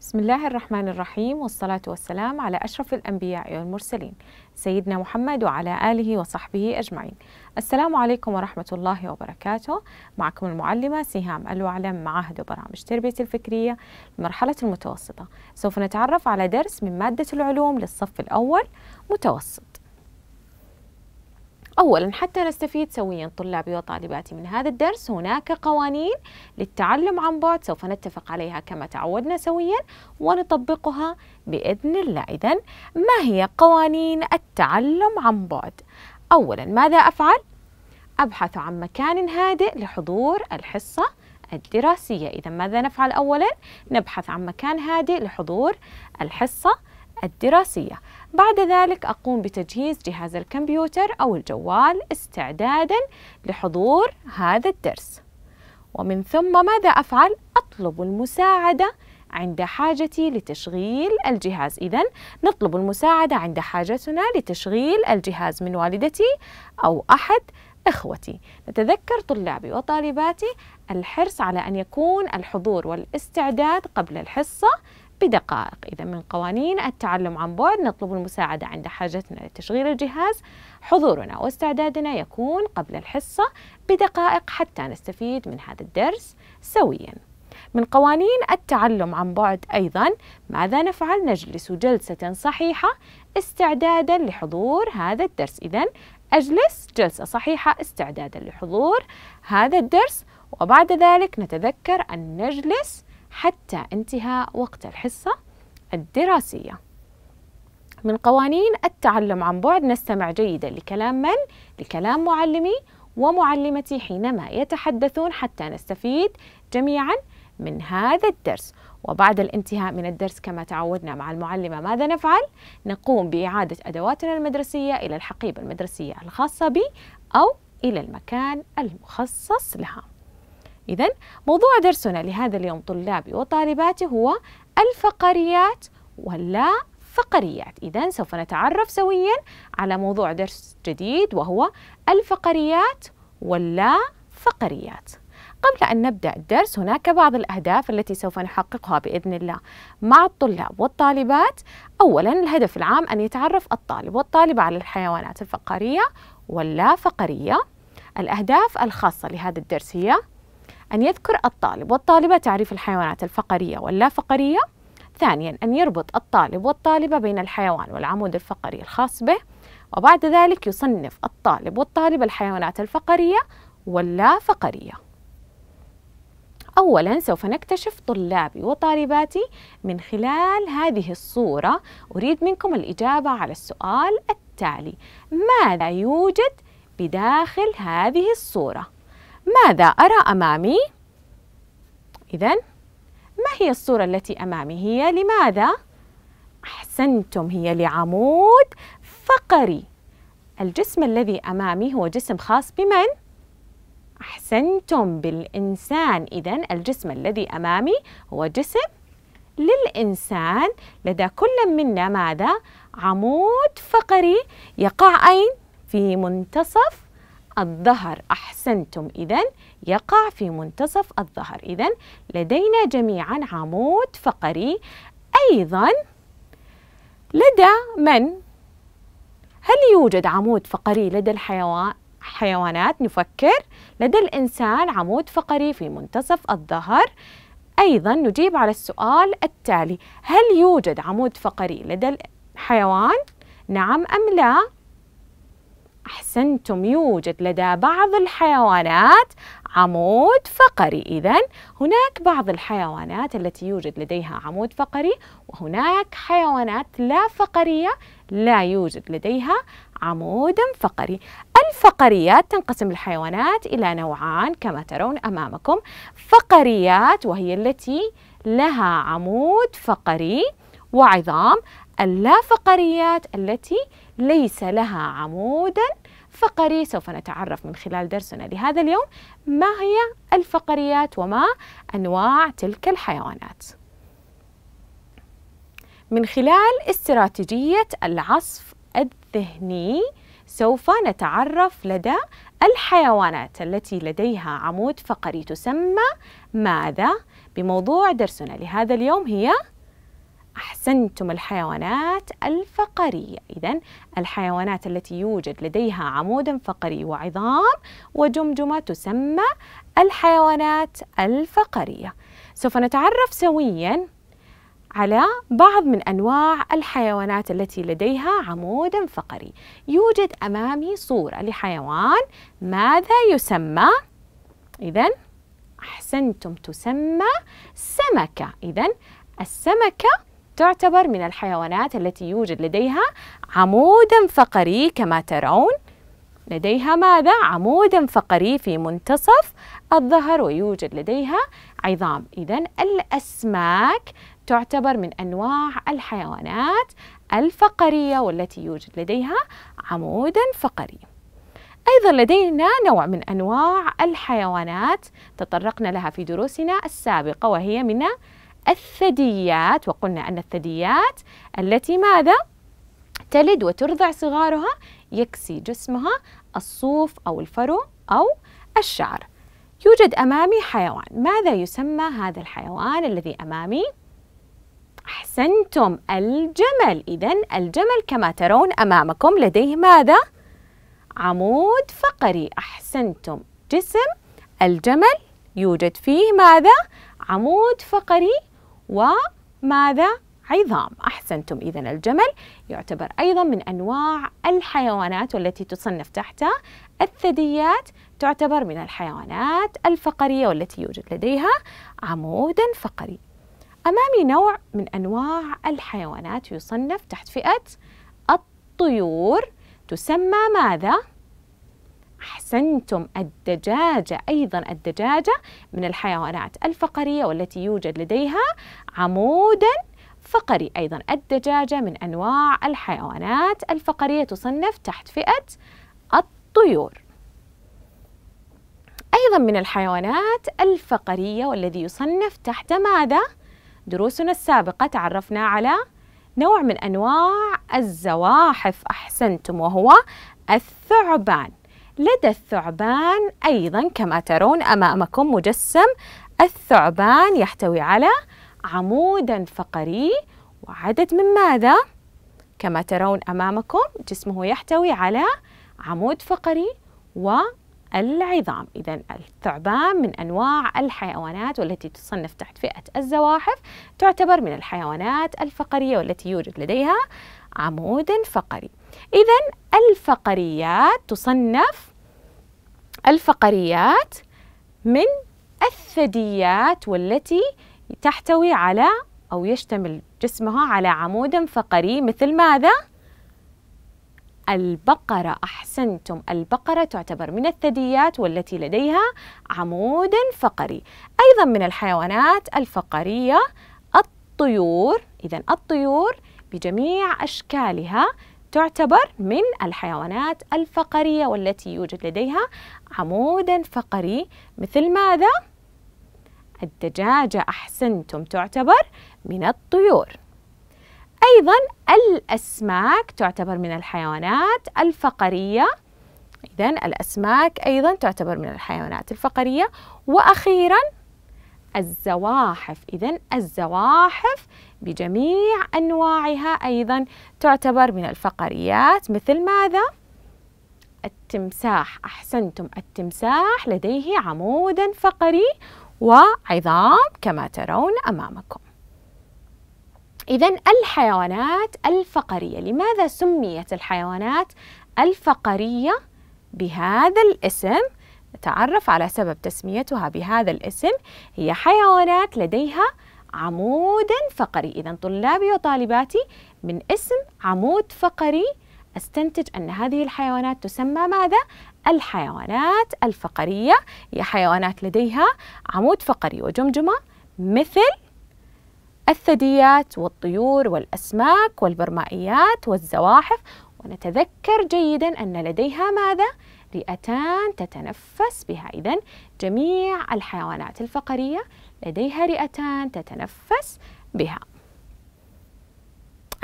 بسم الله الرحمن الرحيم والصلاة والسلام على أشرف الأنبياء والمرسلين سيدنا محمد وعلى آله وصحبه أجمعين السلام عليكم ورحمة الله وبركاته معكم المعلمة سهام الوعلم معاهد برامج تربية الفكرية المرحلة المتوسطة سوف نتعرف على درس من مادة العلوم للصف الأول متوسط أولا حتى نستفيد سويا طلابي وطالباتي من هذا الدرس هناك قوانين للتعلم عن بعد سوف نتفق عليها كما تعودنا سويا ونطبقها بإذن الله إذا ما هي قوانين التعلم عن بعد؟ أولا ماذا أفعل؟ أبحث عن مكان هادئ لحضور الحصة الدراسية إذا ماذا نفعل أولا؟ نبحث عن مكان هادئ لحضور الحصة الدراسية بعد ذلك أقوم بتجهيز جهاز الكمبيوتر أو الجوال استعدادا لحضور هذا الدرس ومن ثم ماذا أفعل؟ أطلب المساعدة عند حاجتي لتشغيل الجهاز إذا نطلب المساعدة عند حاجتنا لتشغيل الجهاز من والدتي أو أحد إخوتي نتذكر طلابي وطالباتي الحرص على أن يكون الحضور والاستعداد قبل الحصة بدقائق إذا من قوانين التعلم عن بعد نطلب المساعدة عند حاجتنا لتشغيل الجهاز حضورنا واستعدادنا يكون قبل الحصة بدقائق حتى نستفيد من هذا الدرس سوياً من قوانين التعلم عن بعد أيضا ماذا نفعل؟ نجلس جلسة صحيحة استعدادا لحضور هذا الدرس إذا أجلس جلسة صحيحة استعدادا لحضور هذا الدرس وبعد ذلك نتذكر أن نجلس حتى انتهاء وقت الحصة الدراسية من قوانين التعلم عن بعد نستمع جيدا لكلام من؟ لكلام معلمي ومعلمتي حينما يتحدثون حتى نستفيد جميعا من هذا الدرس وبعد الانتهاء من الدرس كما تعودنا مع المعلمة ماذا نفعل؟ نقوم بإعادة أدواتنا المدرسية إلى الحقيبة المدرسية الخاصة بي أو إلى المكان المخصص لها إذا موضوع درسنا لهذا اليوم طلابي وطالباتي هو الفقريات واللا فقريات إذا سوف نتعرف سويا على موضوع درس جديد وهو الفقريات واللا فقريات قبل أن نبدأ الدرس هناك بعض الأهداف التي سوف نحققها بإذن الله مع الطلاب والطالبات أولا الهدف العام أن يتعرف الطالب والطالبة على الحيوانات الفقرية واللا فقرية الأهداف الخاصة لهذا الدرس هي أن يذكر الطالب والطالبة تعريف الحيوانات الفقرية واللا فقرية ثانيا أن يربط الطالب والطالبة بين الحيوان والعمود الفقري الخاص به وبعد ذلك يصنف الطالب والطالبة الحيوانات الفقرية واللا فقرية أولا سوف نكتشف طلابي وطالباتي من خلال هذه الصورة أريد منكم الإجابة على السؤال التالي ماذا يوجد بداخل هذه الصورة؟ ماذا أرى أمامي؟ إذا ما هي الصورة التي أمامي؟ هي لماذا؟ أحسنتم هي لعمود فقري الجسم الذي أمامي هو جسم خاص بمن؟ أحسنتم بالإنسان إذا الجسم الذي أمامي هو جسم للإنسان لدى كل منا ماذا؟ عمود فقري يقع أين؟ في منتصف الظهر أحسنتم إذا يقع في منتصف الظهر إذا لدينا جميعا عمود فقري أيضا لدى من؟ هل يوجد عمود فقري لدى الحيوان؟ حيوانات نفكر لدى الإنسان عمود فقري في منتصف الظهر أيضا نجيب على السؤال التالي هل يوجد عمود فقري لدى الحيوان؟ نعم أم لا؟ أحسنتم يوجد لدى بعض الحيوانات عمود فقري إذا هناك بعض الحيوانات التي يوجد لديها عمود فقري وهناك حيوانات لا فقرية لا يوجد لديها عمود فقري الفقريات تنقسم الحيوانات إلى نوعان كما ترون أمامكم فقريات وهي التي لها عمود فقري وعظام اللا فقريات التي ليس لها عمودا فقري سوف نتعرف من خلال درسنا لهذا اليوم ما هي الفقريات وما أنواع تلك الحيوانات من خلال استراتيجية العصف الذهني سوف نتعرف لدى الحيوانات التي لديها عمود فقري تسمى ماذا؟ بموضوع درسنا لهذا اليوم هي أحسنتم الحيوانات الفقرية إذا الحيوانات التي يوجد لديها عمود فقري وعظام وجمجمة تسمى الحيوانات الفقرية سوف نتعرف سويا على بعض من أنواع الحيوانات التي لديها عمود فقري يوجد أمامي صورة لحيوان ماذا يسمى؟ إذا أحسنتم تسمى سمكة إذا السمكة تعتبر من الحيوانات التي يوجد لديها عمودا فقري كما ترون لديها ماذا؟ عمودا فقري في منتصف الظهر ويوجد لديها عظام إذا الأسماك تعتبر من أنواع الحيوانات الفقرية والتي يوجد لديها عمودا فقري أيضا لدينا نوع من أنواع الحيوانات تطرقنا لها في دروسنا السابقة وهي من الثدييات وقلنا أن الثدييات التي ماذا؟ تلد وترضع صغارها يكسي جسمها الصوف أو الفرو أو الشعر يوجد أمامي حيوان ماذا يسمى هذا الحيوان الذي أمامي؟ أحسنتم الجمل إذا الجمل كما ترون أمامكم لديه ماذا؟ عمود فقري أحسنتم جسم الجمل يوجد فيه ماذا؟ عمود فقري وماذا؟ عظام أحسنتم إذا الجمل يعتبر أيضا من أنواع الحيوانات والتي تصنف تحت الثدييات تعتبر من الحيوانات الفقرية والتي يوجد لديها عمود فقري أمامي نوع من أنواع الحيوانات يصنف تحت فئة الطيور تسمى ماذا؟ أحسنتم الدجاجة أيضا الدجاجة من الحيوانات الفقرية والتي يوجد لديها عموداً فقري أيضا الدجاجة من أنواع الحيوانات الفقرية تصنف تحت فئة الطيور أيضا من الحيوانات الفقرية والذي يصنف تحت ماذا؟ دروسنا السابقة تعرفنا على نوع من أنواع الزواحف أحسنتم وهو الثعبان لدى الثعبان أيضا كما ترون أمامكم مجسم الثعبان يحتوي على عمودا فقري وعدد من ماذا؟ كما ترون أمامكم جسمه يحتوي على عمود فقري والعظام إذا الثعبان من أنواع الحيوانات والتي تصنف تحت فئة الزواحف تعتبر من الحيوانات الفقرية والتي يوجد لديها عمود فقري إذا الفقريات تصنف الفقريات من الثدييات والتي تحتوي على أو يشتمل جسمها على عمود فقري مثل ماذا؟ البقرة أحسنتم البقرة تعتبر من الثدييات والتي لديها عمود فقري أيضا من الحيوانات الفقرية الطيور إذا الطيور بجميع أشكالها تعتبر من الحيوانات الفقرية والتي يوجد لديها عمود فقري مثل ماذا؟ الدجاجة أحسنتم تعتبر من الطيور أيضا الأسماك تعتبر من الحيوانات الفقرية إذا الأسماك أيضا تعتبر من الحيوانات الفقرية وأخيرا الزواحف إذا الزواحف بجميع أنواعها أيضا تعتبر من الفقريات مثل ماذا؟ التمساح أحسنتم التمساح لديه عمودا فقري وعظام كما ترون أمامكم إذا الحيوانات الفقرية لماذا سميت الحيوانات الفقرية بهذا الاسم؟ تعرف على سبب تسميتها بهذا الاسم هي حيوانات لديها عمودا فقري إذا طلابي وطالباتي من اسم عمود فقري استنتج أن هذه الحيوانات تسمى ماذا؟ الحيوانات الفقرية هي حيوانات لديها عمود فقري وجمجمة مثل الثدييات والطيور والأسماك والبرمائيات والزواحف ونتذكر جيدا أن لديها ماذا؟ رئتان تتنفس بها إذا جميع الحيوانات الفقرية لديها رئتان تتنفس بها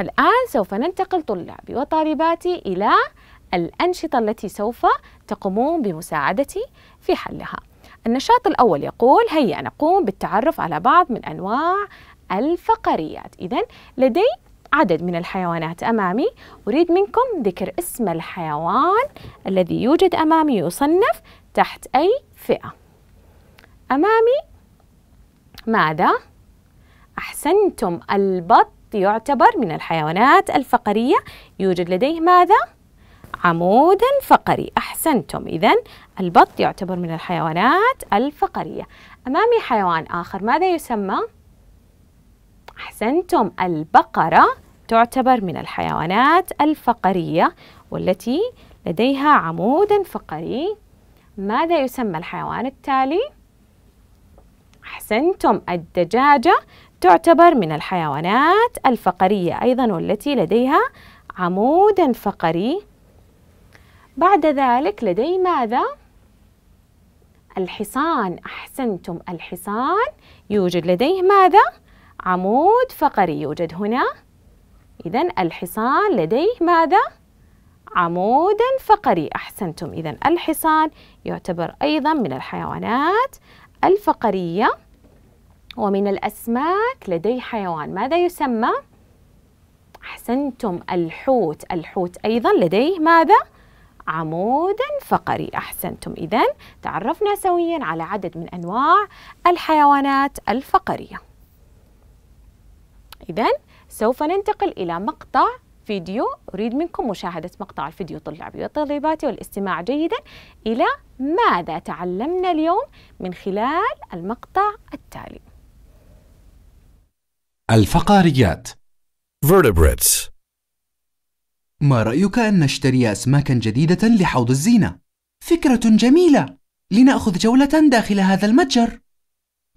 الآن سوف ننتقل طلابي وطالباتي إلى الأنشطة التي سوف تقومون بمساعدتي في حلها النشاط الأول يقول هيا نقوم بالتعرف على بعض من أنواع الفقريات إذا لدي عدد من الحيوانات أمامي أريد منكم ذكر اسم الحيوان الذي يوجد أمامي يصنف تحت أي فئة أمامي ماذا؟ أحسنتم البط يعتبر من الحيوانات الفقرية يوجد لديه ماذا؟ عمودا فقري أحسنتم إذا البط يعتبر من الحيوانات الفقرية أمامي حيوان آخر ماذا يسمى؟ أحسنتم البقرة تعتبر من الحيوانات الفقرية والتي لديها عمود فقري ماذا يسمى الحيوان التالي؟ أحسنتم الدجاجة تعتبر من الحيوانات الفقرية أيضا والتي لديها عمود فقري بعد ذلك لدي ماذا؟ الحصان أحسنتم الحصان يوجد لديه ماذا؟ عمود فقري يوجد هنا إذا الحصان لديه ماذا؟ عمودا فقري أحسنتم إذا الحصان يعتبر أيضا من الحيوانات الفقرية ومن الأسماك لديه حيوان ماذا يسمى؟ أحسنتم الحوت الحوت أيضا لديه ماذا؟ عمودا فقري أحسنتم إذا تعرفنا سويا على عدد من أنواع الحيوانات الفقرية إذا سوف ننتقل إلى مقطع فيديو أريد منكم مشاهدة مقطع الفيديو طلابي وطالباتي والاستماع جيدا إلى ماذا تعلمنا اليوم من خلال المقطع التالي الفقاريات vertebrates ما رأيك أن نشتري أسماكا جديدة لحوض الزينة؟ فكرة جميلة لنأخذ جولة داخل هذا المتجر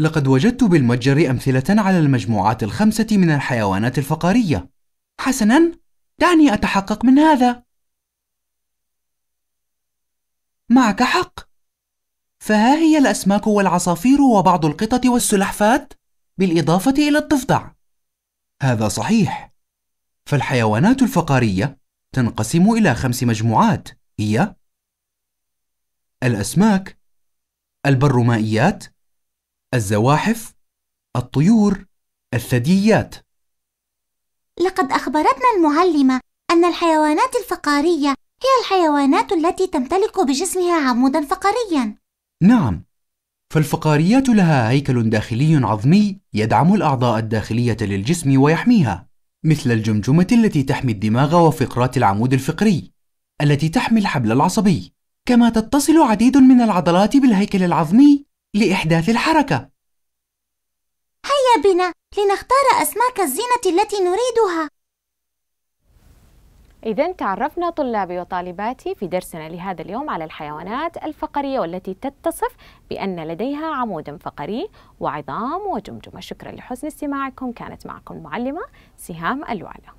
لقد وجدت بالمتجر أمثلة على المجموعات الخمسة من الحيوانات الفقارية. حسناً، دعني أتحقق من هذا. معك حق. فها هي الأسماك والعصافير وبعض القطط والسلحفاة، بالإضافة إلى الضفدع. هذا صحيح. فالحيوانات الفقارية تنقسم إلى خمس مجموعات هي الأسماك، البرمائيات، الزواحف الطيور الثدييات لقد أخبرتنا المعلمة أن الحيوانات الفقارية هي الحيوانات التي تمتلك بجسمها عمودا فقريا نعم فالفقاريات لها هيكل داخلي عظمي يدعم الأعضاء الداخلية للجسم ويحميها مثل الجمجمة التي تحمي الدماغ وفقرات العمود الفقري التي تحمي الحبل العصبي كما تتصل عديد من العضلات بالهيكل العظمي لإحداث الحركة هيا بنا لنختار أسماك الزينة التي نريدها إذا تعرفنا طلابي وطالباتي في درسنا لهذا اليوم على الحيوانات الفقرية والتي تتصف بأن لديها عمود فقري وعظام وجمجمة شكرا لحسن استماعكم كانت معكم المعلمة سهام الوعلة